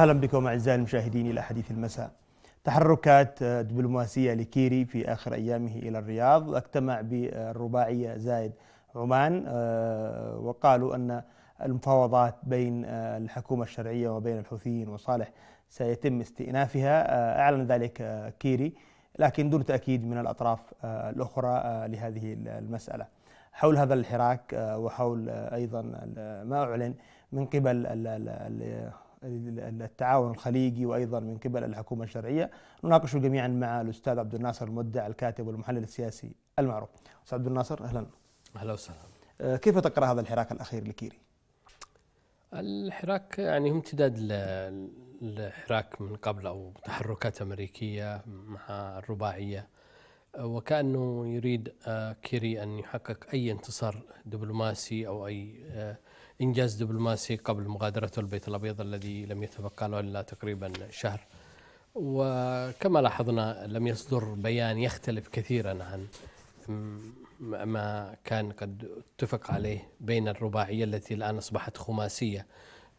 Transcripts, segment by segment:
أهلا بكم أعزائي المشاهدين إلى حديث المساء تحركات دبلوماسية لكيري في آخر أيامه إلى الرياض اجتمع بالرباعية زايد عمان آه، وقالوا أن المفاوضات بين آه، الحكومة الشرعية وبين الحوثيين وصالح سيتم استئنافها آه، أعلن ذلك كيري لكن دون تأكيد من الأطراف الأخرى لهذه المسألة حول هذا الحراك وحول أيضا ما أعلن من قبل التعاون الخليجي وايضا من قبل الحكومه الشرعيه نناقشه جميعا مع الاستاذ عبد الناصر المودع الكاتب والمحلل السياسي المعروف. استاذ عبد الناصر اهلا. اهلا وسهلا. آه، كيف تقرا هذا الحراك الاخير لكيري؟ الحراك يعني هو امتداد للحراك من قبل او تحركات امريكيه مع الرباعيه آه، وكانه يريد آه، كيري ان يحقق اي انتصار دبلوماسي او اي إنجاز دبلوماسي قبل مغادرته البيت الأبيض الذي لم يتبقى له إلا تقريبا شهر وكما لاحظنا لم يصدر بيان يختلف كثيرا عن ما كان قد اتفق عليه بين الرباعية التي الآن أصبحت خماسية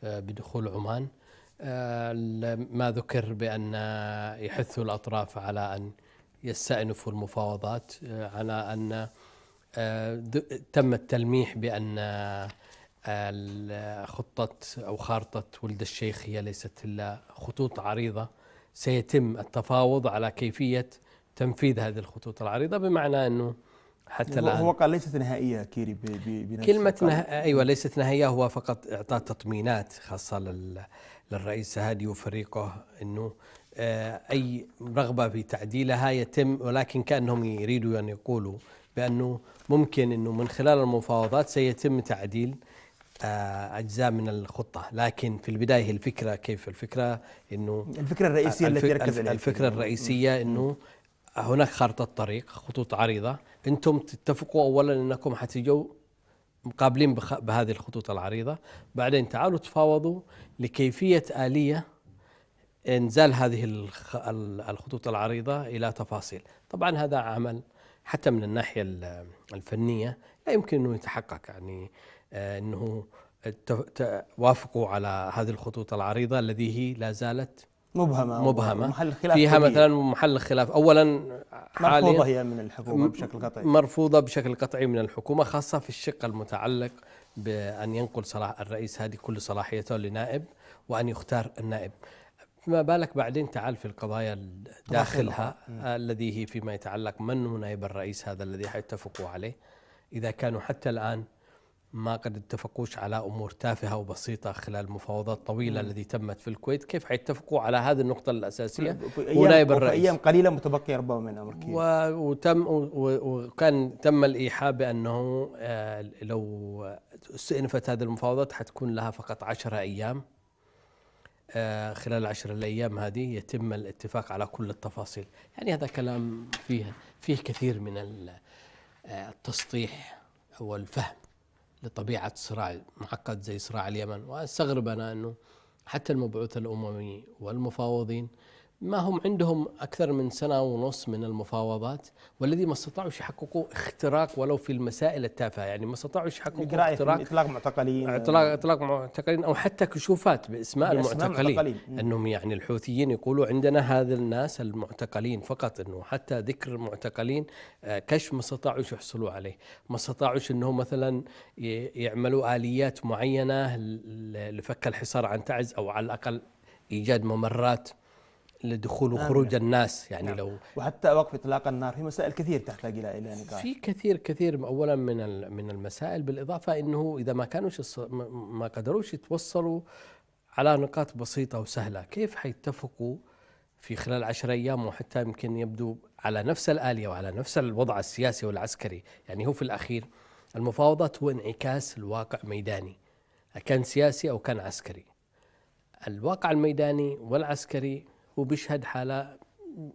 آه، بدخول عمان آه، ما ذكر بأن يحث الأطراف على أن يستأنفوا المفاوضات آه، على أن تم التلميح بأن خطة أو خارطة ولد الشيخ هي ليست إلا خطوط عريضة سيتم التفاوض على كيفية تنفيذ هذه الخطوط العريضة بمعنى أنه حتى الآن هو قال ليست نهائية كيري بنفسه كلمة نها... أيوة ليست نهائية هو فقط إعطاء تطمينات خاصة لل... للرئيس هادي وفريقه أنه آه، أي رغبة في تعديلها يتم ولكن كأنهم يريدوا أن يقولوا بأنه ممكن أنه من خلال المفاوضات سيتم تعديل آه، اجزاء من الخطه لكن في البدايه هي الفكره كيف الفكره انه الفكره الرئيسيه التي يركز عليها الفكره الرئيسيه انه هناك خارطه طريق خطوط عريضه انتم تتفقوا اولا انكم حتجوا مقابلين بهذه الخطوط العريضه بعدين تعالوا تفاوضوا لكيفيه اليه انزال هذه الخطوط العريضه الى تفاصيل طبعا هذا عمل حتى من الناحيه الفنيه لا يمكن انه يتحقق يعني انه وافقوا على هذه الخطوط العريضه الذي هي لا زالت مبهمه مبهمه محل خلاف فيها كبير. مثلا محل خلاف اولا مرفوضه هي من الحكومه بشكل قطعي مرفوضه بشكل قطعي من الحكومه خاصه في الشق المتعلق بان ينقل صلاح الرئيس هذه كل صلاحيته لنائب وان يختار النائب فما بالك بعدين تعال في القضايا داخلها آه، الذي هي فيما يتعلق من هو نائب الرئيس هذا الذي حيتفقوا عليه اذا كانوا حتى الان ما قد اتفقوش على امور تافهه وبسيطه خلال مفاوضات طويله م. التي تمت في الكويت، كيف حيتفقوا على هذه النقطه الاساسيه ونائب الرئيس؟ ايام قليله متبقيه ربما من امريكا وتم وكان تم الايحاء بانه آه، لو استئنفت هذه المفاوضات حتكون لها فقط 10 ايام آه، خلال العشر الايام هذه يتم الاتفاق على كل التفاصيل، يعني هذا كلام فيه فيه كثير من آه، التسطيح والفهم لطبيعة صراع معقد زي صراع اليمن واستغرب أنا أنه حتى المبعوث الأممي والمفاوضين ما هم عندهم أكثر من سنة ونص من المفاوضات والذي ما استطاعوا يحققوا اختراق ولو في المسائل التافهة يعني ما استطاعوا يحققوا يعني اختراق إطلاق معتقلين إطلاق, إطلاق معتقلين أو حتى كشوفات باسماء المعتقلين, المعتقلين أنهم يعني الحوثيين يقولوا عندنا هذا الناس المعتقلين فقط أنه حتى ذكر المعتقلين آه، كشف ما استطاعوا يحصلوا عليه ما استطاعوا أنهم مثلا يعملوا آليات معينة لفك الحصار عن تعز أو على الأقل إيجاد ممرات لدخول وخروج نعم. الناس يعني نعم. لو وحتى وقف اطلاق النار في مسائل كثير تحتاج الى الى نقاش في كثير كثير اولا من من المسائل بالاضافه انه اذا ما كانوش ما قدروش يتوصلوا على نقاط بسيطه وسهله كيف حيتفقوا في خلال 10 ايام وحتى يمكن يبدو على نفس الاليه وعلى نفس الوضع السياسي والعسكري يعني هو في الاخير المفاوضات هو انعكاس الواقع ميداني كان سياسي او كان عسكري الواقع الميداني والعسكري وبيشهد حالة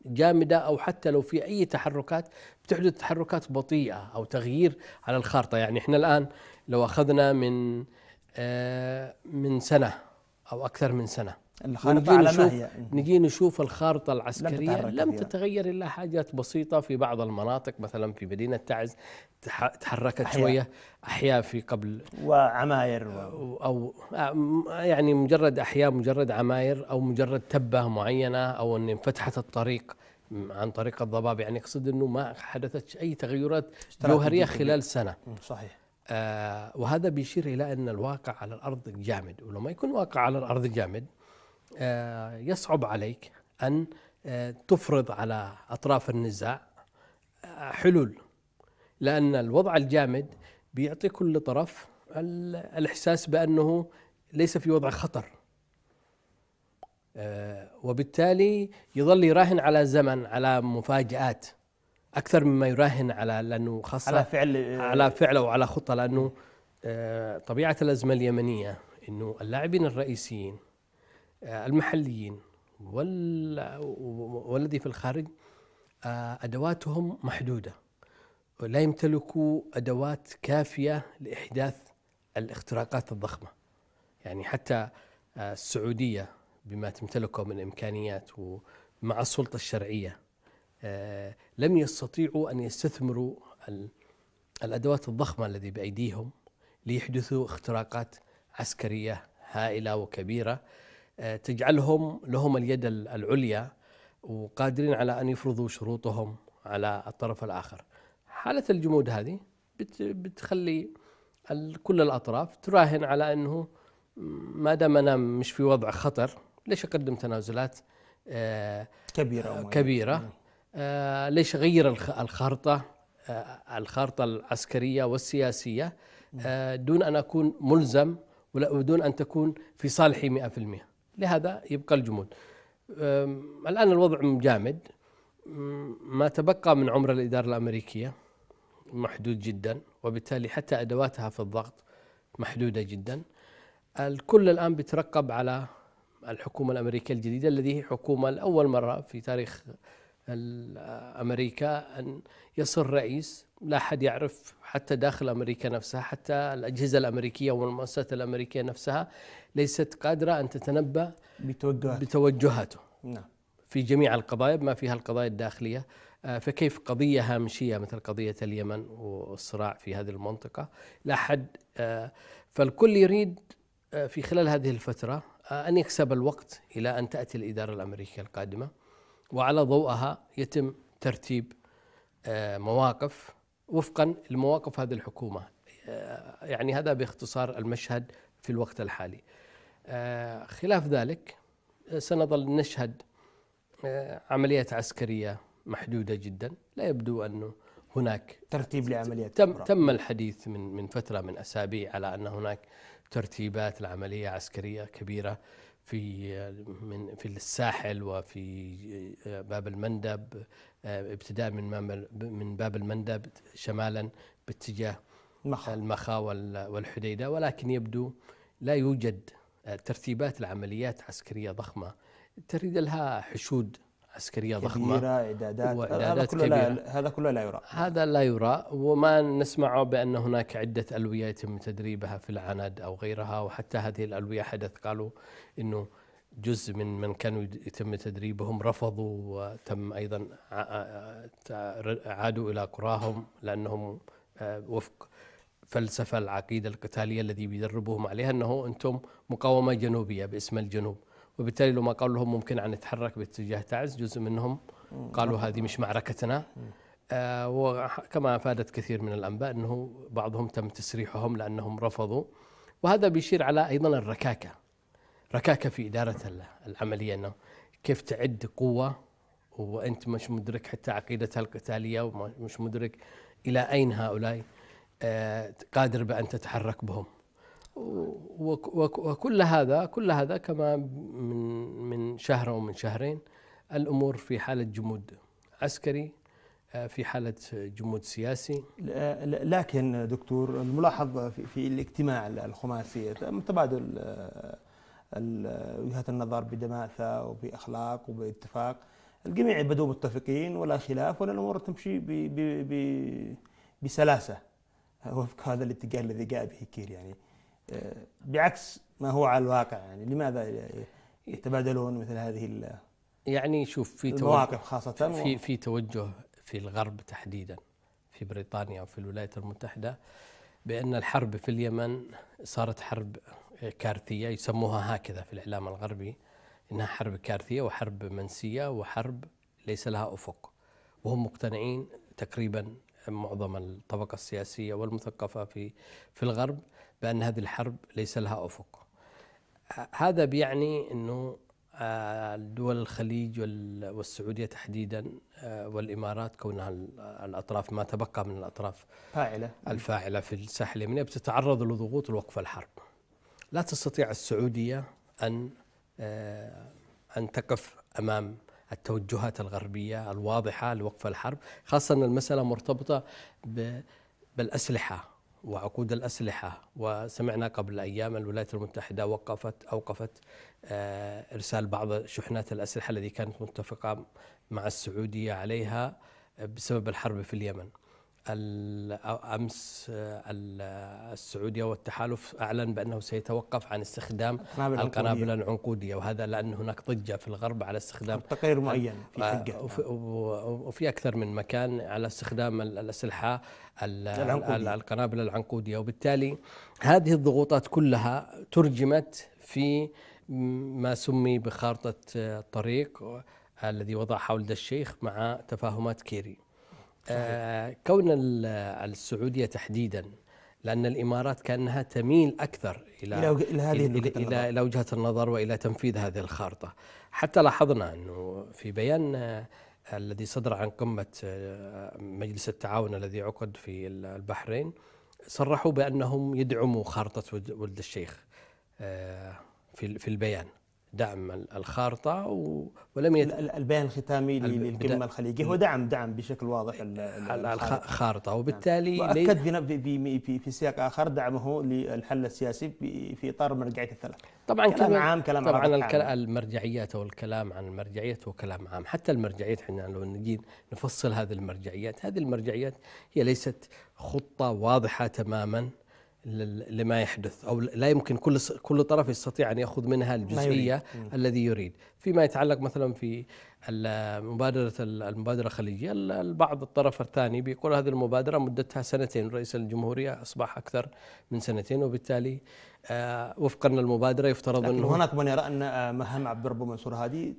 جامدة أو حتى لو في أي تحركات بتحدث تحركات بطيئة أو تغيير على الخارطة يعني إحنا الآن لو أخذنا من آه، من سنة أو أكثر من سنة الخارطة على ما هي إيه. نجي نشوف الخارطة العسكرية لم, لم تتغير إلا حاجات بسيطة في بعض المناطق مثلا في مدينة تعز تحركت أحياء. شوية أحياء في قبل وعماير و... أو يعني مجرد أحياء مجرد عماير أو مجرد تبة معينة أو أن انفتحت الطريق عن طريق الضباب يعني أقصد أنه ما حدثت أي تغيرات جوهرية خلال سنة صحيح آه وهذا بيشير إلى أن الواقع على الأرض جامد ولما يكون واقع على الأرض جامد آه، يصعب عليك أن آه، تفرض على أطراف النزاع آه، حلول لأن الوضع الجامد بيعطي كل طرف الإحساس بأنه ليس في وضع خطر وبالتالي يظل يراهن على زمن على مفاجآت أكثر مما يراهن على لأنه خاصة على فعل على فعل أو على خطة لأنه طبيعة الأزمة اليمنية أنه اللاعبين الرئيسيين آه، المحليين والذي في الخارج آه، ادواتهم محدوده لا يمتلكوا ادوات كافيه لاحداث الاختراقات الضخمه يعني حتى آه، السعوديه بما تمتلكه من امكانيات ومع السلطه الشرعيه لم يستطيعوا ان يستثمروا الادوات الضخمه التي بايديهم ليحدثوا اختراقات عسكريه هائله وكبيره آه، تجعلهم لهم اليد العليا وقادرين على ان يفرضوا شروطهم على الطرف الاخر. حاله الجمود هذه بتخلي كل الاطراف تراهن على انه ما دام انا مش في وضع خطر ليش اقدم تنازلات آه، كبيره كبيره آه، ليش اغير الخارطه الخارطه العسكريه والسياسيه دون ان اكون ملزم ودون ان تكون في صالحي 100% لهذا يبقى الجمود الآن الوضع جامد ما تبقى من عمر الإدارة الأمريكية محدود جدا وبالتالي حتى أدواتها في الضغط محدودة جدا الكل الآن بيترقب على الحكومة الأمريكية الجديدة الذي هي حكومة لأول مرة في تاريخ أمريكا أن يصل رئيس لا أحد يعرف حتى داخل أمريكا نفسها حتى الأجهزة الأمريكية والمؤسسات الأمريكية نفسها ليست قادرة أن تتنبأ بتوجهاته, بتوجهاته. نعم. في جميع القضايا بما فيها القضايا الداخلية آه، فكيف قضية هامشية مثل قضية اليمن والصراع في هذه المنطقة لا حد آه، فالكل يريد آه، في خلال هذه الفترة أن يكسب الوقت إلى أن تأتي الإدارة الأمريكية القادمة وعلى ضوئها يتم ترتيب آه، مواقف وفقا لمواقف هذه الحكومه آه، يعني هذا باختصار المشهد في الوقت الحالي آه، خلاف ذلك سنظل نشهد عمليات عسكريه محدوده جدا لا يبدو انه هناك ترتيب لعمليات تم تم الحديث من من فتره من اسابيع على ان هناك ترتيبات لعمليه عسكريه كبيره في من في الساحل وفي آه، باب المندب آه، ابتداء من من باب المندب شمالا باتجاه المخا والحديده ولكن يبدو لا يوجد آه، ترتيبات لعمليات عسكريه ضخمه تريد لها حشود عسكرية ضخمة كبيرة إعدادات, وإعدادات هذا كله كبيرة. لا هذا كله لا يرى هذا لا يرى وما نسمعه بأن هناك عدة ألوية يتم تدريبها في العند أو غيرها وحتى هذه الألوية حدث قالوا أنه جزء من من كانوا يتم تدريبهم رفضوا وتم أيضا عادوا إلى قراهم لأنهم آه، وفق فلسفة العقيدة القتالية الذي يدربهم عليها أنه أنتم مقاومة جنوبية باسم الجنوب وبالتالي لما قالوا لهم ممكن أن نتحرك باتجاه تعز جزء منهم قالوا هذه مش معركتنا آه، وكما افادت كثير من الانباء انه بعضهم تم تسريحهم لانهم رفضوا وهذا بيشير على ايضا الركاكه ركاكه في اداره العمليه انه كيف تعد قوه وانت مش مدرك حتى عقيدتها القتاليه ومش مدرك الى اين هؤلاء آه، قادر بان تتحرك بهم وكل هذا كل هذا كما من من شهر او من شهرين الامور في حاله جمود عسكري آه، في حاله جمود سياسي لكن دكتور الملاحظ في الاجتماع الخماسي تبادل آه، وجهات النظر بدماثه وباخلاق وباتفاق الجميع بدوا متفقين ولا خلاف ولا الامور تمشي بي بي بسلاسه وفق هذا الاتجاه الذي جاء به كير يعني بعكس ما هو على الواقع يعني لماذا يتبادلون مثل هذه يعني شوف في المواقف خاصة في في توجه في الغرب تحديدا في بريطانيا وفي الولايات المتحدة بأن الحرب في اليمن صارت حرب كارثية يسموها هكذا في الإعلام الغربي إنها حرب كارثية وحرب منسية وحرب ليس لها أفق وهم مقتنعين تقريبا معظم الطبقة السياسية والمثقفة في في الغرب بأن هذه الحرب ليس لها أفق هذا بيعني أنه آه، دول الخليج والسعودية تحديدا آه، والإمارات كونها الأطراف ما تبقى من الأطراف فاعلة الفاعلة في الساحل اليمني بتتعرض لضغوط الوقف الحرب لا تستطيع السعودية أن آه، أن تقف أمام التوجهات الغربية الواضحة لوقف الحرب خاصة أن المسألة مرتبطة بالأسلحة وعقود الأسلحة وسمعنا قبل أيام الولايات المتحدة وقفت أوقفت آه، إرسال بعض شحنات الأسلحة التي كانت متفقة مع السعودية عليها آه، بسبب الحرب في اليمن امس السعوديه والتحالف اعلن بانه سيتوقف عن استخدام القنابل العنقوديه وهذا لان هناك ضجه في الغرب على استخدام تقرير معين في آه، حقه وفي اكثر من مكان على استخدام الاسلحه العنقودية. القنابل العنقوديه وبالتالي هذه الضغوطات كلها ترجمت في ما سمي بخارطه الطريق آه، آه، الذي وضع حول الشيخ مع تفاهمات كيري آه كون السعودية تحديدا لأن الإمارات كأنها تميل أكثر إلى إلى هذه إلى, إلى, إلى وجهة النظر وإلى تنفيذ هذه الخارطة حتى لاحظنا أنه في بيان آه، الذي صدر عن قمة آه، مجلس التعاون الذي عقد في البحرين صرحوا بأنهم يدعموا خارطة ولد الشيخ آه، في في البيان دعم الخارطه ولم يد... البيان الختامي للقمه الخليجيه هو دعم دعم بشكل واضح الخارطه وبالتالي نعم. واكد في في سياق اخر دعمه للحل السياسي في اطار مرجعيه الثلاث طبعا كلام عام كلام طبعا الكلام المرجعيات او الكلام عن المرجعيات هو كلام عام حتى المرجعيات احنا لو نجي نفصل هذه المرجعيات هذه المرجعيات هي ليست خطه واضحه تماما لما يحدث او لا يمكن كل كل طرف يستطيع ان ياخذ منها الجزئيه الذي يريد فيما يتعلق مثلا في المبادره المبادره الخليجيه البعض الطرف الثاني بيقول هذه المبادره مدتها سنتين رئيس الجمهوريه اصبح اكثر من سنتين وبالتالي آه، وفقا للمبادره يفترض انه هناك من يرى ان آه، مهام عبد الرب منصور هادي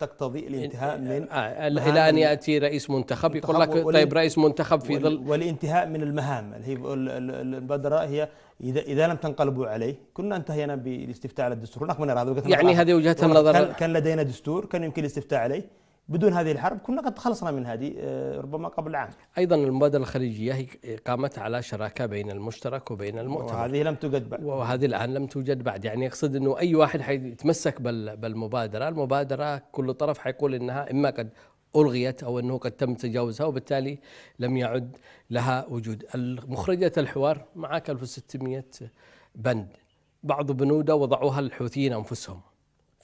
تقتضي الانتهاء من آه، الى ان ياتي رئيس منتخب يقول لك طيب رئيس منتخب في ظل والانتهاء من المهام هي المبادره هي اذا اذا لم تنقلبوا عليه كنا انتهينا بالاستفتاء على الدستور هناك من يرى هذا يعني هذه وجهه النظر كان لدينا دستور كان يمكن الاستفتاء عليه بدون هذه الحرب كنا قد تخلصنا من هذه آه، ربما قبل عام. ايضا المبادره الخليجيه هي قامت على شراكه بين المشترك وبين المؤتمر. وهذه لم توجد بعد. وهذه الان لم توجد بعد، يعني يقصد انه اي واحد حيتمسك بالمبادره، المبادره كل طرف حيقول انها اما قد ألغيت أو أنه قد تم تجاوزها وبالتالي لم يعد لها وجود مخرجة الحوار معك 1600 بند بعض بنوده وضعوها الحوثيين أنفسهم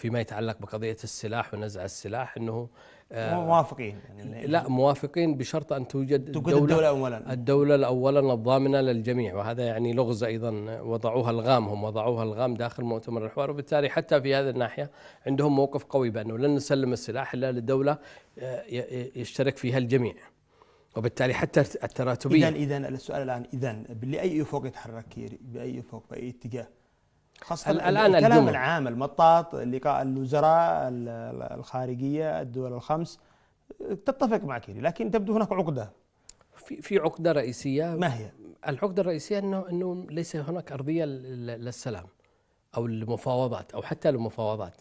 فيما يتعلق بقضية السلاح ونزع السلاح أنه آه، موافقين يعني لا موافقين بشرط أن توجد الدولة, الدولة أولا الدولة الأولا الضامنة للجميع وهذا يعني لغز أيضا وضعوها الغام هم وضعوها الغام داخل مؤتمر الحوار وبالتالي حتى في هذه الناحية عندهم موقف قوي بأنه لن نسلم السلاح إلا لدولة آه، يشترك فيها الجميع وبالتالي حتى التراتبية إذا إذا السؤال الآن إذا لأي أفق يتحرك بأي أفق بأي اتجاه خاصة الآن الكلام العام المطاط لقاء الوزراء الخارجية الدول الخمس تتفق مع كيري لكن تبدو هناك عقدة في في عقدة رئيسية ما هي؟ العقدة الرئيسية أنه أنه ليس هناك أرضية للسلام أو المفاوضات أو حتى المفاوضات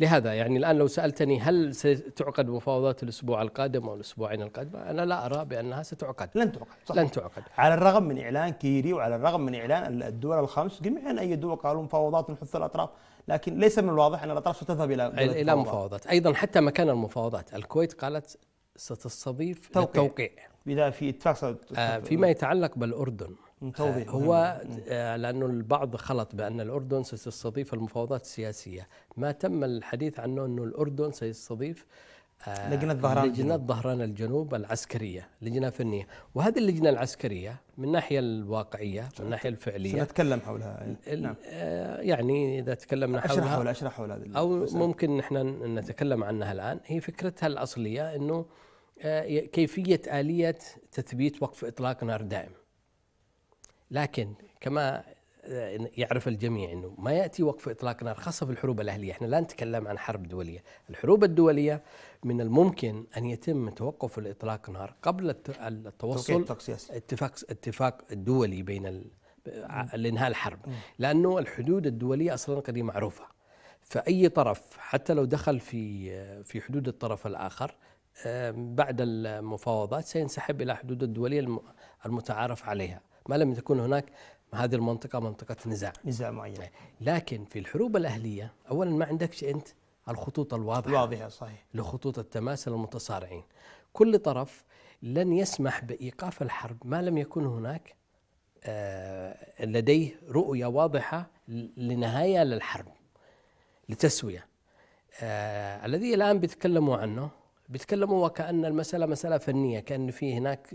لهذا يعني الآن لو سألتني هل ستعقد مفاوضات الأسبوع القادم أو الأسبوعين القادم أنا لا أرى بأنها ستعقد لن تعقد صحيح. لن تعقد على الرغم من إعلان كيري وعلى الرغم من إعلان الدول الخمس جميعا اي دول قالوا مفاوضات نحث الأطراف لكن ليس من الواضح أن الأطراف ستذهب إلى إلى مفاوضات أيضا حتى مكان المفاوضات الكويت قالت ستستضيف توقيع التوقيع إذا في اتفاق آه فيما يتعلق بالأردن توضيح آه، هو نعم. آه، لأنه البعض خلط بأن الأردن ستستضيف المفاوضات السياسية ما تم الحديث عنه أنه الأردن سيستضيف آه، لجنة ظهران لجنة ظهران الجنوب العسكرية لجنة فنية وهذه اللجنة العسكرية من الناحية الواقعية من الناحية الفعلية سنتكلم حولها نعم. يعني إذا تكلمنا حولها أشرح حولها أشرح حول هذه أو ممكن نحن نتكلم عنها الآن هي فكرتها الأصلية أنه كيفية آلية تثبيت وقف إطلاق نار دائم لكن كما آه، يعرف الجميع انه ما ياتي وقف اطلاق نار خاصه في الحروب الاهليه، احنا لا نتكلم عن حرب دوليه، الحروب الدوليه من الممكن ان يتم توقف الاطلاق نار قبل التوصل اتفاق اتفاق دولي بين لانهاء الحرب، لانه الحدود الدوليه اصلا قد معروفه. فاي طرف حتى لو دخل في في حدود الطرف الاخر بعد المفاوضات سينسحب الى حدود الدوليه المتعارف عليها. ما لم تكن هناك هذه المنطقة منطقة نزاع نزاع معين لكن في الحروب الأهلية أولا ما عندكش أنت الخطوط الواضحة واضحة صحيح لخطوط التماس للمتصارعين كل طرف لن يسمح بإيقاف الحرب ما لم يكن هناك آه، لديه رؤية واضحة لنهاية للحرب لتسوية آه، الذي الآن بيتكلموا عنه بيتكلموا وكأن المسألة مسألة فنية كأن في هناك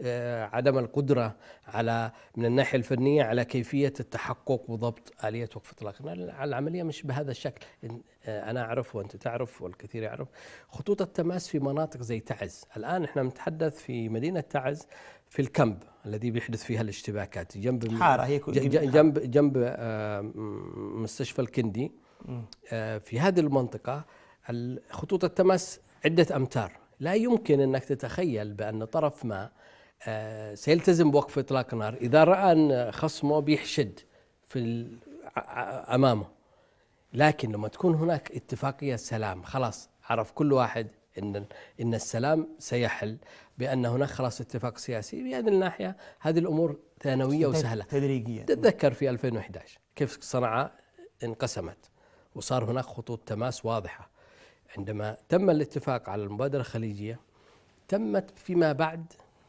آه، عدم القدرة على من الناحية الفنية على كيفية التحقق وضبط آلية وقف إطلاق العملية مش بهذا الشكل آه، أنا أعرف وأنت تعرف والكثير يعرف خطوط التماس في مناطق زي تعز الآن إحنا نتحدث في مدينة تعز في الكمب الذي بيحدث فيها الاشتباكات جنب حارة هي جنب جنب آه، مستشفى الكندي في هذه المنطقة خطوط التماس عدة أمتار لا يمكن أنك تتخيل بأن طرف ما آه، سيلتزم بوقف إطلاق النار إذا رأى أن خصمه بيحشد في أمامه لكن لما تكون هناك اتفاقية سلام خلاص عرف كل واحد ان ان السلام سيحل بان هناك خلاص اتفاق سياسي بهذه الناحيه هذه الامور ثانويه وسهله تدريجيا تتذكر في 2011 كيف صنعاء انقسمت وصار هناك خطوط تماس واضحه عندما تم الاتفاق على المبادرة الخليجية تمت فيما بعد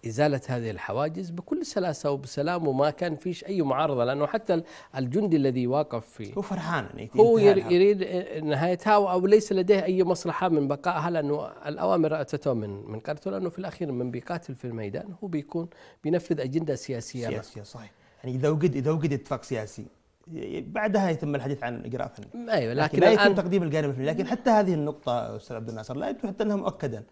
إزالة هذه الحواجز بكل سلاسة وبسلام وما كان فيش أي معارضة لأنه حتى الجندي الذي واقف في هو فرحان يعني، هو يريد آه، نهايتها أو ليس لديه أي مصلحة من بقائها لأنه الأوامر أتته من من قرته لأنه في الأخير من بيقاتل في الميدان هو بيكون بينفذ أجندة سياسية سياسية صحيح يعني إذا وجد إذا وجد اتفاق سياسي بعدها يتم الحديث عن اجراء فني ايوه لكن, لكن لا يتم تقديم الجانب الفني لكن حتى هذه النقطه استاذ عبد الناصر لا يبدو حتى انها مؤكدا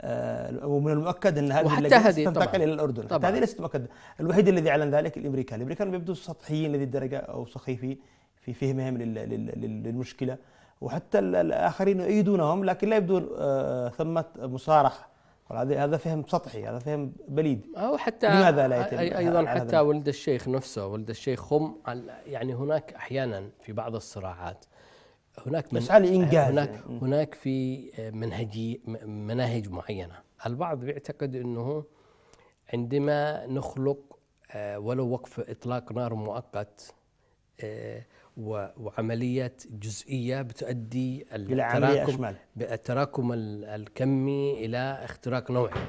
آه ومن المؤكد ان هذه وحتى هذه تنتقل الى الاردن طبعا. هذه ليست مؤكده الوحيد الذي اعلن ذلك الامريكان الامريكان يبدو سطحيين لهذه الدرجه او سخيفي في فهمهم للمشكله وحتى الاخرين يؤيدونهم لكن لا يبدو آه، ثمه مصارحه هذا فهم سطحي هذا فهم بليد او حتى لماذا لا يتم ايضا حتى ولد الشيخ نفسه ولد الشيخ هم يعني هناك احيانا في بعض الصراعات هناك من انجاز آه، هناك هناك في آه، منهجي مناهج معينه البعض بيعتقد انه عندما نخلق آه، ولو وقف اطلاق نار مؤقت وعمليات جزئيه بتؤدي التراكم بالتراكم الكمي الى اختراق نوعي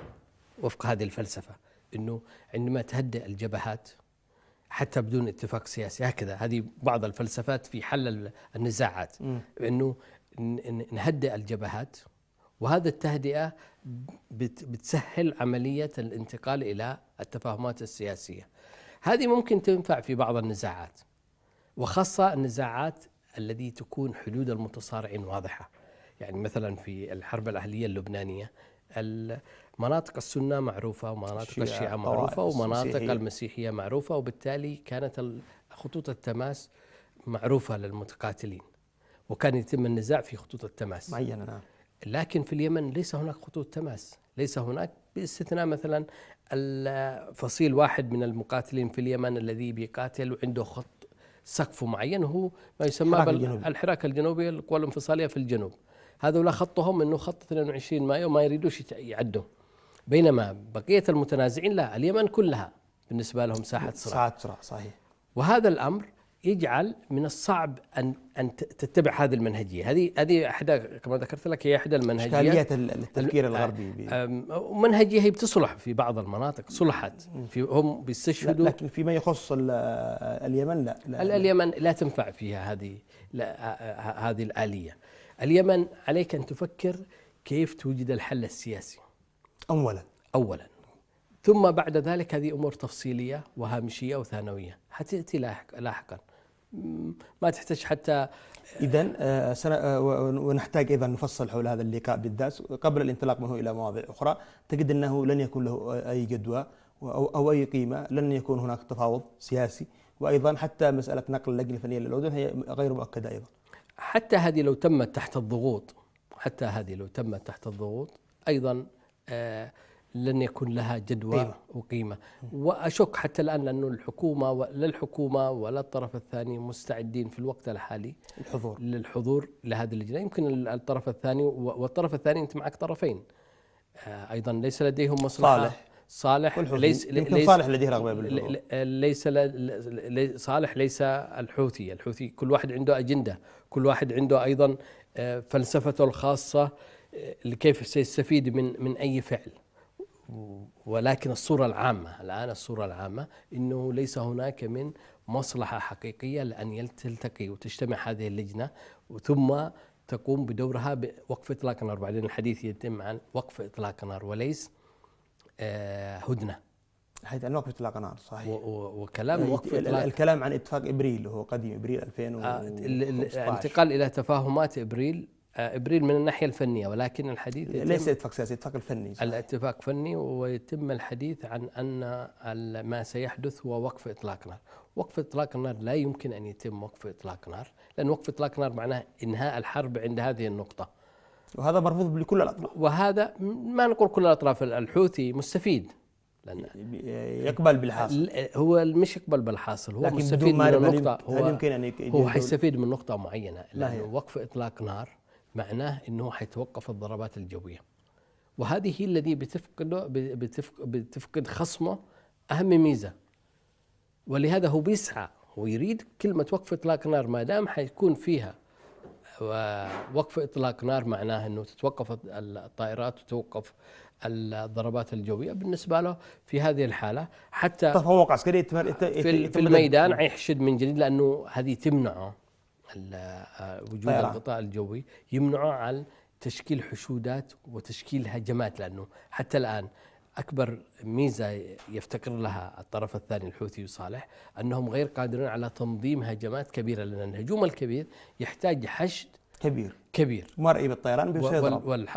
وفق هذه الفلسفه انه عندما تهدئ الجبهات حتى بدون اتفاق سياسي هكذا هذه بعض الفلسفات في حل النزاعات انه نهدئ الجبهات وهذا التهدئه بتسهل عمليه الانتقال الى التفاهمات السياسيه هذه ممكن تنفع في بعض النزاعات وخاصة النزاعات التي تكون حدود المتصارعين واضحة يعني مثلا في الحرب الأهلية اللبنانية مناطق السنة معروفة ومناطق الشيعة معروفة ومناطق المسيحية معروفة وبالتالي كانت خطوط التماس معروفة للمتقاتلين وكان يتم النزاع في خطوط التماس معينة نعم لكن في اليمن ليس هناك خطوط تماس ليس هناك باستثناء مثلا فصيل واحد من المقاتلين في اليمن الذي بيقاتل وعنده خط سقف معين هو ما يسمى الحراك الجنوبي القوى الانفصاليه في الجنوب هذول خطهم انه خط 22 مايو ما يريدوش يعدوا بينما بقيه المتنازعين لا اليمن كلها بالنسبه لهم ساحه صراع ساحه صراع صحيح وهذا الامر يجعل من الصعب ان ان تتبع هذه المنهجيه، هذه هذه احدى كما ذكرت لك هي احدى المنهجيات اشكاليات التفكير آه، الغربي منهجيه هي بتصلح في بعض المناطق صلحت في هم بيستشهدوا لكن فيما يخص اليمن لا, لا اليمن لا تنفع فيها هذه لا هذه الاليه. اليمن عليك ان تفكر كيف توجد الحل السياسي. اولا اولا ثم بعد ذلك هذه امور تفصيليه وهامشيه وثانويه حتاتي لاحق لاحقا ما تحتاج حتى اذا آه، آه، ونحتاج ايضا نفصل حول هذا اللقاء بالذات قبل الانطلاق منه الى مواضيع اخرى تجد انه لن يكون له اي جدوى او اي قيمه لن يكون هناك تفاوض سياسي وايضا حتى مساله نقل اللجنه الفنيه للاردن هي غير مؤكده ايضا حتى هذه لو تمت تحت الضغوط حتى هذه لو تمت تحت الضغوط ايضا آه لن يكون لها جدوى أيوة. وقيمة وأشك حتى الآن أن الحكومة لا الحكومة ولا الطرف الثاني مستعدين في الوقت الحالي الحضور للحضور لهذه اللجنة يمكن الطرف الثاني والطرف الثاني أنت معك طرفين آه، أيضا ليس لديهم مصلحة صالح صالح ليس يمكن ليس صالح لديه رغبه ليس لي صالح ليس الحوثي، الحوثي كل واحد عنده اجنده، كل واحد عنده ايضا آه، فلسفته الخاصه آه، لكيف سيستفيد من من اي فعل. ولكن الصورة العامة الآن الصورة العامة أنه ليس هناك من مصلحة حقيقية لأن تلتقي وتجتمع هذه اللجنة ثم تقوم بدورها بوقف إطلاق النار بعدين الحديث يتم عن وقف إطلاق النار وليس آه، هدنة حيث عن وقف اطلاق نار صحيح وكلام يعني وقف اطلاق الكلام عن اتفاق ابريل هو قديم ابريل 2015 آه، الانتقال الى تفاهمات ابريل آه، ابريل من الناحيه الفنيه ولكن الحديث ليس اتفاق سياسي اتفاق فني الاتفاق فني ويتم الحديث عن ان ما سيحدث هو وقف اطلاق نار وقف اطلاق النار لا يمكن ان يتم وقف اطلاق نار لان وقف اطلاق نار معناه انهاء الحرب عند هذه النقطه وهذا مرفوض بكل الاطراف وهذا ما نقول كل الاطراف الحوثي مستفيد لأن يقبل بالحاصل هو مش يقبل بالحاصل هو مستفيد من النقطه هو, هو حيستفيد من نقطه معينه لانه وقف اطلاق نار معناه انه حيتوقف الضربات الجويه وهذه هي الذي بتفقده بتفقد خصمه اهم ميزه ولهذا هو بيسعى ويريد كلمه وقف اطلاق نار ما دام حيكون فيها وقف اطلاق نار معناه انه تتوقف الطائرات وتوقف الضربات الجويه بالنسبه له في هذه الحاله حتى تفوق عسكري في, في الميدان حيحشد من جديد لانه هذه تمنعه آه، وجود طيران. الغطاء الجوي يمنعه عن تشكيل حشودات وتشكيل هجمات لانه حتى الان اكبر ميزه يفتقر لها الطرف الثاني الحوثي وصالح انهم غير قادرين على تنظيم هجمات كبيره لان الهجوم الكبير يحتاج حشد كبير كبير مرئي بالطيران بيصير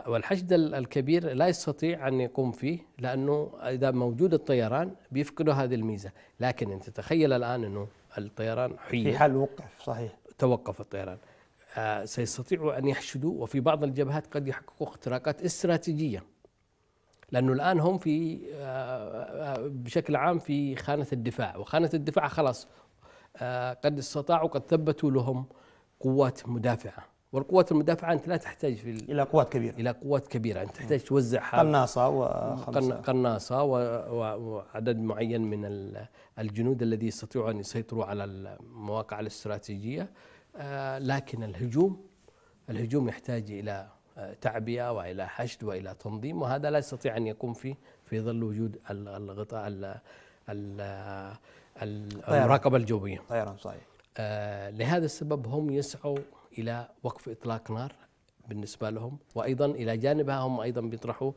والحشد الكبير لا يستطيع ان يقوم فيه لانه اذا موجود الطيران بيفقدوا هذه الميزه لكن انت تخيل الان انه الطيران حي في حال وقف صحيح توقف الطيران آه، سيستطيعوا أن يحشدوا وفي بعض الجبهات قد يحققوا اختراقات استراتيجية لأنه الآن هم في آه، آه، بشكل عام في خانة الدفاع وخانة الدفاع خلاص قد استطاعوا قد ثبتوا لهم قوات مدافعه والقوات المدافعة أنت لا تحتاج في إلى قوات كبيرة إلى قوات كبيرة أنت تحتاج توزع قناصة وخمسة قناصة وعدد معين من الجنود الذي يستطيعوا أن يسيطروا على المواقع الاستراتيجية آه، لكن الهجوم الهجوم يحتاج إلى آه، تعبئة وإلى حشد وإلى تنظيم وهذا لا يستطيع أن يقوم فيه في ظل وجود الغطاء المراقبة الجوية طيران صحيح آه، لهذا السبب هم يسعوا إلى وقف إطلاق نار بالنسبة لهم وأيضا إلى جانبها هم أيضا بيطرحوا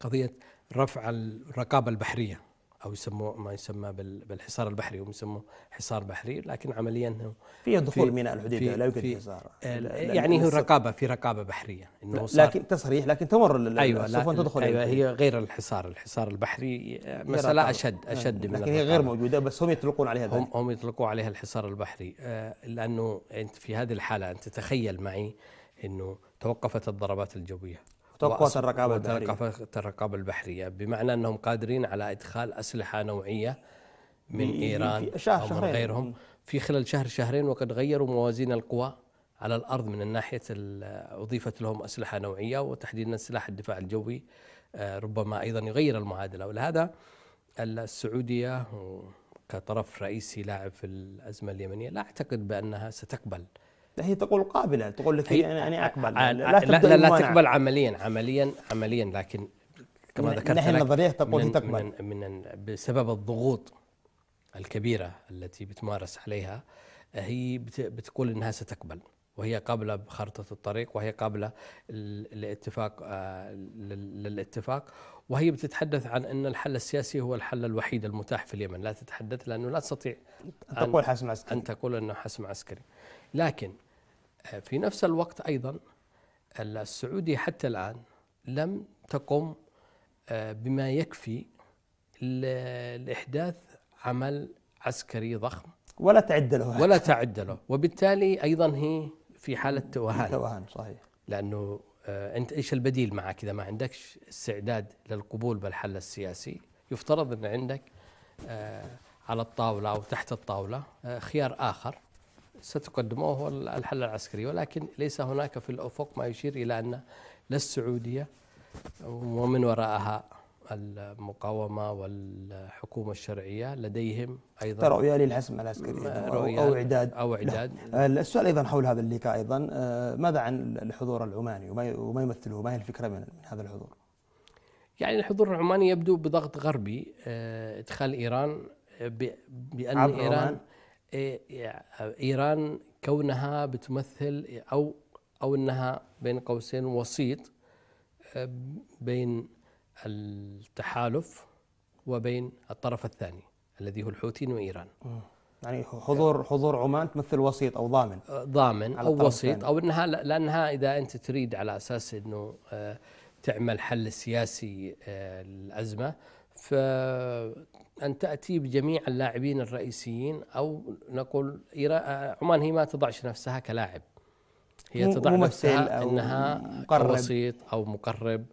قضية رفع الرقابة البحرية او يسموه ما يسمى بالحصار البحري هم يسموه حصار بحري لكن عمليا فيه دخول ميناء الحديده لا يوجد حصار آه، يعني هو رقابه في رقابه بحريه انه لكن تصريح لكن تمر ايوه السفن تدخل ايوه هي غير الحصار الحصار البحري آه، مساله اشد آه، اشد من لكن هي غير موجوده بس هم يطلقون عليها هم هم يطلقوا عليها الحصار البحري لانه انت في هذه الحاله انت تخيل معي انه توقفت الضربات الجويه وتقوية الرقابة البحرية وتقوية الرقابة البحرية بمعنى أنهم قادرين على إدخال أسلحة نوعية من إيران شهر أو من غيرهم في خلال شهر شهرين وقد غيروا موازين القوى على الأرض من الناحية أضيفت لهم أسلحة نوعية وتحديدا سلاح الدفاع الجوي آه، ربما أيضا يغير المعادلة ولهذا السعودية كطرف رئيسي لاعب في الأزمة اليمنية لا أعتقد بأنها ستقبل لا هي تقول قابله تقول لك هي يعني انا انا آه، اقبل آه، لا لا, لا, لا تقبل عمليا عمليا عمليا لكن كما ذكرت نحن النظريه تقول من تقبل من, من بسبب الضغوط الكبيره التي بتمارس عليها هي بتقول انها ستقبل وهي قابلة بخارطة الطريق وهي قابلة للاتفاق آه، للاتفاق وهي بتتحدث عن أن الحل السياسي هو الحل الوحيد المتاح في اليمن لا تتحدث لأنه لا تستطيع أن تقول حسم عسكري أن تقول أنه حسم عسكري لكن آه، في نفس الوقت أيضا السعودية حتى الآن لم تقم آه، بما يكفي لإحداث عمل عسكري ضخم ولا تعد له ولا تعد له وبالتالي أيضا هي في حالة توهان توهان صحيح لأنه آه، أنت إيش البديل معك إذا ما عندكش استعداد للقبول بالحل السياسي يفترض أن عندك على الطاولة أو تحت الطاولة خيار آخر ستقدمه هو الحل العسكري ولكن ليس هناك في الأفق ما يشير إلى أن لا السعودية ومن وراءها المقاومة والحكومة الشرعية لديهم أيضا رؤية للحسم العسكري أو إعداد أو إعداد آه، السؤال أيضا حول هذا اللقاء أيضا آه، ماذا عن الحضور العماني وما يمثله ما هي الفكرة من هذا الحضور يعني الحضور العماني يبدو بضغط غربي آه، ادخال إيران بأن إيران عمان. إيه، ايران كونها بتمثل او او انها بين قوسين وسيط آه، بين التحالف وبين الطرف الثاني الذي هو الحوثيين وايران. يعني حضور حضور عمان تمثل وسيط او ضامن آه، ضامن او وسيط او انها لانها اذا انت تريد على اساس انه آه، تعمل حل سياسي للازمه فأن تأتي بجميع اللاعبين الرئيسيين أو نقول عمان هي ما تضعش نفسها كلاعب هي تضع نفسها أنها مقرب. وسيط أو مقرب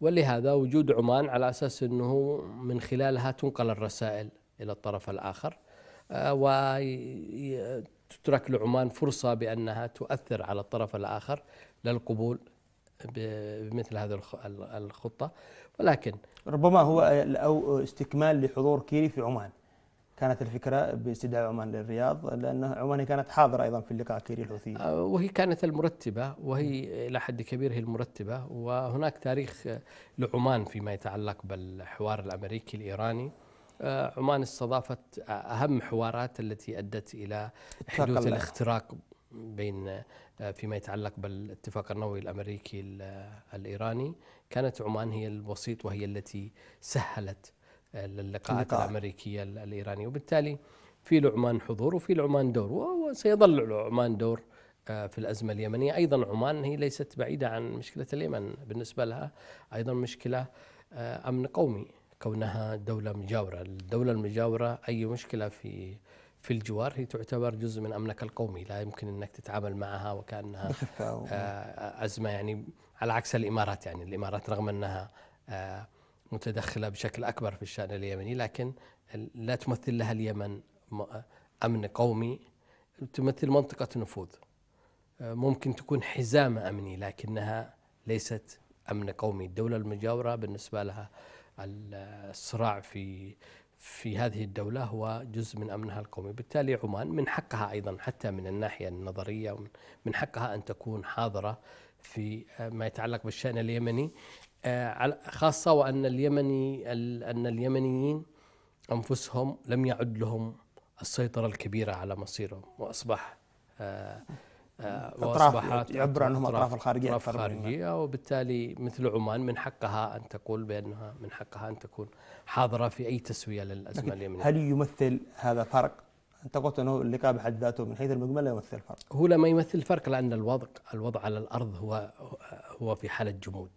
ولهذا وجود عمان على أساس أنه من خلالها تنقل الرسائل إلى الطرف الآخر آه، وتترك لعمان فرصة بأنها تؤثر على الطرف الآخر للقبول بمثل هذه الخطة ولكن ربما هو أو استكمال لحضور كيري في عمان كانت الفكرة باستدعاء عمان للرياض لأن عمان كانت حاضرة أيضا في اللقاء كيري الحوثي آه، وهي كانت المرتبة وهي إلى حد كبير هي المرتبة وهناك تاريخ لعمان فيما يتعلق بالحوار الأمريكي الإيراني آه، عمان استضافت أهم حوارات التي أدت إلى حدوث الاختراق بين آه، فيما يتعلق بالاتفاق النووي الامريكي آه، الايراني كانت عمان هي الوسيط وهي التي سهلت اللقاءات آه، اللقاء. الامريكيه الايرانيه وبالتالي في لعمان حضور وفي لعمان دور وسيظل لعمان دور في الأزمة اليمنية أيضا عمان هي ليست بعيدة عن مشكلة اليمن بالنسبة لها أيضا مشكلة أمن قومي كونها دولة مجاورة الدولة المجاورة أي مشكلة في في الجوار هي تعتبر جزء من امنك القومي لا يمكن انك تتعامل معها وكانها آه، ازمه يعني على عكس الامارات يعني الامارات رغم انها آه، متدخله بشكل اكبر في الشان اليمني لكن لا تمثل لها اليمن آه، امن قومي تمثل منطقه نفوذ ممكن تكون حزام امني لكنها ليست امن قومي الدوله المجاوره بالنسبه لها الصراع في في هذه الدولة هو جزء من أمنها القومي بالتالي عمان من حقها أيضا حتى من الناحية النظرية من حقها أن تكون حاضرة في آه، ما يتعلق بالشأن اليمني آه، خاصة وأن اليمني أن اليمنيين أنفسهم لم يعد لهم السيطرة الكبيرة على مصيرهم وأصبح آه، آه، أطراف يعبر يعني عنهم اطراف الخارجيه اطراف خارجيه وبالتالي مثل عمان من حقها ان تقول بانها من حقها ان تكون حاضره في اي تسويه للازمه اليمنيه. هل يمثل هذا فرق؟ انت قلت انه اللقاء بحد ذاته من حيث المجمل لا يمثل فرق. هو لا ما يمثل فرق لان الوضع الوضع على الارض هو هو في حاله جمود.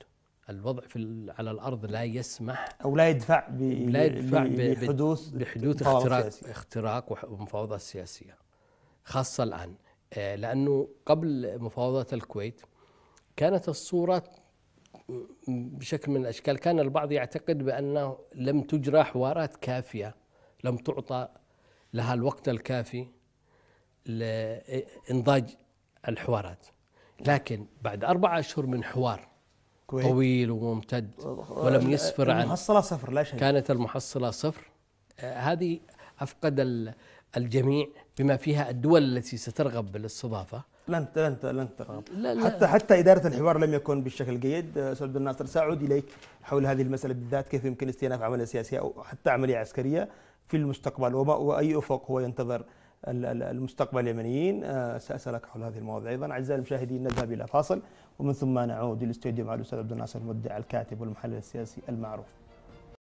الوضع في على الارض لا يسمح او لا يدفع ب لا يدفع بحدوث بحدوث اختراق اختراق ومفاوضات سياسيه خاصه الان. آه، لأنه قبل مفاوضات الكويت كانت الصورة بشكل من الأشكال كان البعض يعتقد بأنه لم تجرى حوارات كافية لم تعطى لها الوقت الكافي لإنضاج الحوارات لكن بعد اربع أشهر من حوار كويت. طويل وممتد ولم آه، يسفر عن المحصلة صفر لا شيء كانت المحصلة صفر آه، هذه أفقد الجميع بما فيها الدول التي سترغب بالاستضافه لن لن لن ترغب لا لا حتى حتى اداره الحوار لم يكن بالشكل الجيد استاذ آه، عبد الناصر ساعود اليك حول هذه المساله بالذات كيف يمكن استئناف عمليه سياسيه او حتى عمليه عسكريه في المستقبل وما واي افق هو ينتظر المستقبل اليمنيين آه، ساسالك حول هذه المواضيع ايضا اعزائي المشاهدين نذهب الى فاصل ومن ثم نعود للاستوديو مع الاستاذ عبد الناصر المدعي الكاتب والمحلل السياسي المعروف